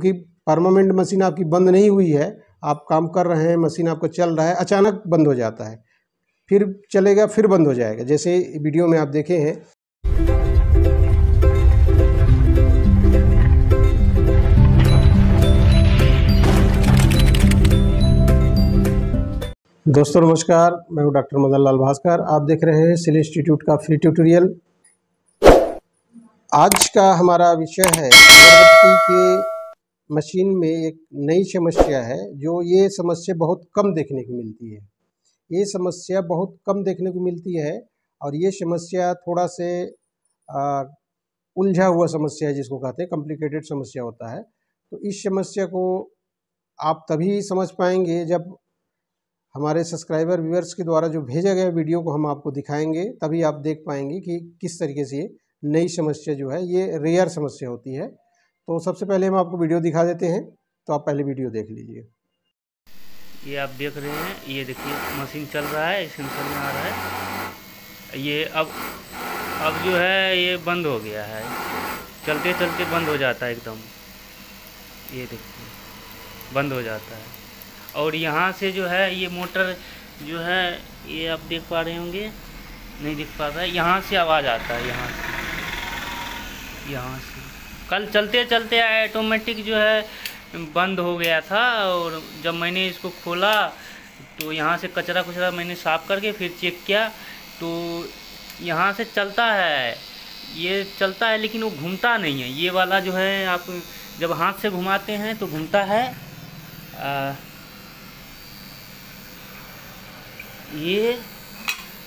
क्योंकि permanent machine आपकी बंद नहीं हुई है आप काम कर रहे हैं मशीन आपका चल रहा है अचानक बंद हो जाता है फिर चलेगा फिर बंद हो जाएगा जैसे वीडियो में आप देखे हैं दोस्तों नमस्कार मैं हूं डॉक्टर मदन लाल भास्कर आप देख रहे हैं सिल इंस्टीट्यूट का फ्री ट्यूटोरियल आज का हमारा विषय है अगरबत्ती के मशीन में एक नई समस्या है जो ये समस्या बहुत कम देखने को मिलती है ये समस्या बहुत कम देखने को मिलती है और ये समस्या थोड़ा से उलझा हुआ समस्या है जिसको कहते हैं कॉम्प्लिकेटेड समस्या होता है तो इस समस्या को आप तभी समझ पाएंगे जब हमारे सब्सक्राइबर व्यूअर्स के द्वारा जो भेजा गया वीडियो को हम आपको दिखाएंगे तभी आप देख पाएंगे कि किस तरीके से ये नई समस्या जो है ये रेयर समस्या होती है तो सबसे पहले हम आपको वीडियो दिखा देते हैं तो आप पहले वीडियो देख लीजिए ये आप देख रहे हैं ये देखिए मशीन चल रहा है सेंसर में आ रहा है ये अब अब जो है ये बंद हो गया है चलते चलते बंद हो जाता है एकदम ये देखिए बंद हो जाता है और यहाँ से जो है ये मोटर जो है ये आप देख पा रहे होंगे नहीं दिख पा रहा है यहाँ से आवाज़ आता है यहाँ से यहाँ से कल चलते चलते ऑटोमेटिक जो है बंद हो गया था और जब मैंने इसको खोला तो यहाँ से कचरा कुचरा मैंने साफ़ करके फिर चेक किया तो यहाँ से चलता है ये चलता है लेकिन वो घूमता नहीं है ये वाला जो है आप जब हाथ से घुमाते हैं तो घूमता है आ, ये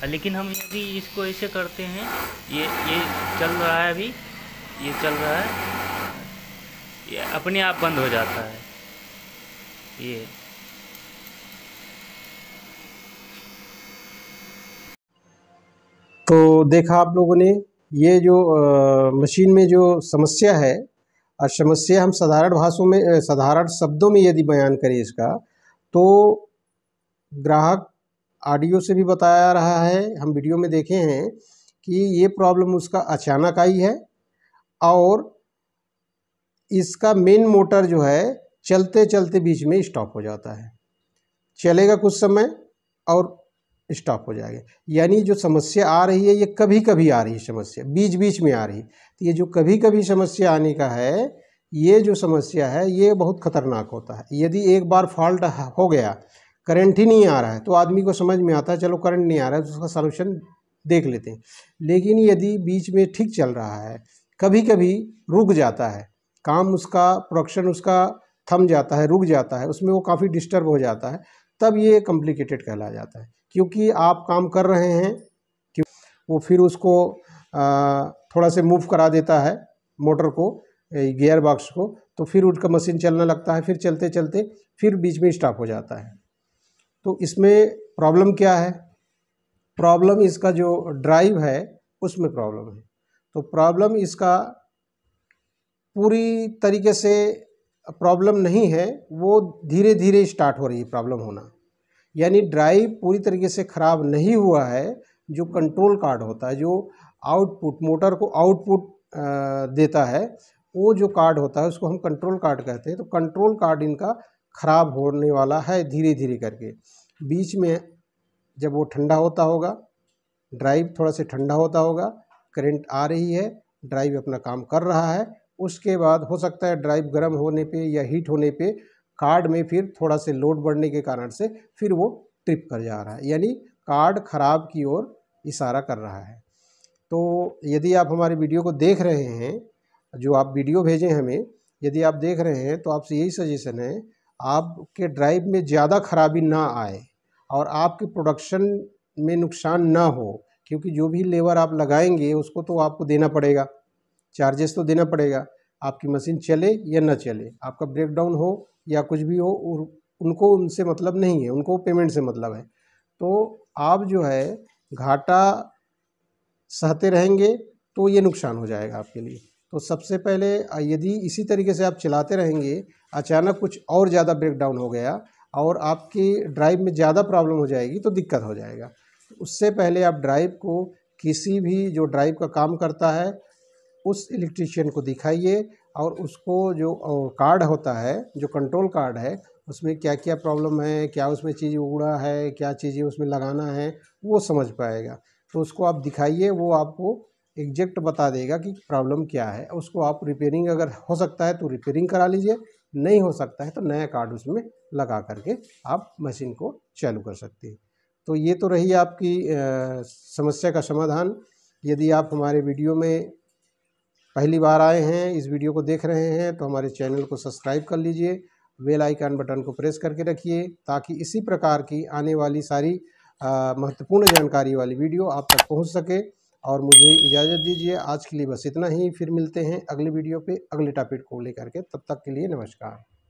लेकिन हम यदि इसको ऐसे करते हैं ये ये चल रहा है अभी ये चल रहा है ये अपने आप बंद हो जाता है ये तो देखा आप लोगों ने ये जो आ, मशीन में जो समस्या है और समस्या हम साधारण भाषाओं में साधारण शब्दों में यदि बयान करें इसका तो ग्राहक ऑडियो से भी बताया रहा है हम वीडियो में देखे हैं कि ये प्रॉब्लम उसका अचानक आई है और इसका मेन मोटर जो है चलते चलते बीच में स्टॉप हो जाता है चलेगा कुछ समय और स्टॉप हो जाएगा यानी जो समस्या आ रही है ये कभी कभी आ रही है समस्या बीच बीच में आ रही है तो ये जो कभी कभी समस्या आने का है ये जो समस्या है ये बहुत खतरनाक होता है यदि एक बार फॉल्ट हो गया करंट ही नहीं आ रहा है तो आदमी को समझ में आता है चलो करंट नहीं आ रहा है तो उसका सोल्यूशन देख लेते हैं लेकिन यदि बीच में ठीक चल रहा है कभी कभी रुक जाता है काम उसका प्रोडक्शन उसका थम जाता है रुक जाता है उसमें वो काफ़ी डिस्टर्ब हो जाता है तब ये कॉम्प्लिकेटेड कहलाया जाता है क्योंकि आप काम कर रहे हैं कि वो फिर उसको थोड़ा से मूव करा देता है मोटर को गियर बॉक्स को तो फिर उनका मशीन चलने लगता है फिर चलते चलते फिर बीच में स्टॉप हो जाता है तो इसमें प्रॉब्लम क्या है प्रॉब्लम इसका जो ड्राइव है उसमें प्रॉब्लम है तो प्रॉब्लम इसका पूरी तरीके से प्रॉब्लम नहीं है वो धीरे धीरे स्टार्ट हो रही है प्रॉब्लम होना यानी ड्राइव पूरी तरीके से ख़राब नहीं हुआ है जो कंट्रोल कार्ड होता है जो आउटपुट मोटर को आउटपुट देता है वो जो कार्ड होता है उसको हम कंट्रोल कार्ड कहते हैं तो कंट्रोल कार्ड इनका ख़राब होने वाला है धीरे धीरे करके बीच में जब वो ठंडा होता होगा ड्राइव थोड़ा से ठंडा होता होगा करंट आ रही है ड्राइव अपना काम कर रहा है उसके बाद हो सकता है ड्राइव गर्म होने पे या हीट होने पे कार्ड में फिर थोड़ा से लोड बढ़ने के कारण से फिर वो ट्रिप कर जा रहा है यानी कार्ड ख़राब की ओर इशारा कर रहा है तो यदि आप हमारे वीडियो को देख रहे हैं जो आप वीडियो भेजें हमें यदि आप देख रहे हैं तो आपसे यही सजेशन है आपके ड्राइव में ज़्यादा खराबी ना आए और आपकी प्रोडक्शन में नुकसान ना हो क्योंकि जो भी लेबर आप लगाएंगे उसको तो आपको देना पड़ेगा चार्जेस तो देना पड़ेगा आपकी मशीन चले या ना चले आपका ब्रेकडाउन हो या कुछ भी हो उनको उनसे मतलब नहीं है उनको पेमेंट से मतलब है तो आप जो है घाटा सहते रहेंगे तो ये नुकसान हो जाएगा आपके लिए तो सबसे पहले यदि इसी तरीके से आप चलाते रहेंगे अचानक कुछ और ज़्यादा ब्रेकडाउन हो गया और आपकी ड्राइव में ज़्यादा प्रॉब्लम हो जाएगी तो दिक्कत हो जाएगा उससे पहले आप ड्राइव को किसी भी जो ड्राइव का काम करता है उस इलेक्ट्रीशियन को दिखाइए और उसको जो कार्ड होता है जो कंट्रोल कार्ड है उसमें क्या क्या प्रॉब्लम है क्या उसमें चीज़ उड़ा है क्या चीज़ें उसमें लगाना है वो समझ पाएगा तो उसको आप दिखाइए वो आपको एग्जैक्ट बता देगा कि प्रॉब्लम क्या है उसको आप रिपेयरिंग अगर हो सकता है तो रिपेयरिंग करा लीजिए नहीं हो सकता है तो नया कार्ड उसमें लगा करके आप मशीन को चालू कर सकते हैं तो ये तो रही आपकी समस्या का समाधान यदि आप हमारे वीडियो में पहली बार आए हैं इस वीडियो को देख रहे हैं तो हमारे चैनल को सब्सक्राइब कर लीजिए बेल आइकन बटन को प्रेस करके रखिए ताकि इसी प्रकार की आने वाली सारी महत्वपूर्ण जानकारी वाली वीडियो आप तक पहुंच सके और मुझे इजाज़त दीजिए आज के लिए बस इतना ही फिर मिलते हैं अगले वीडियो पे अगले टॉपिक को लेकर के तब तक के लिए नमस्कार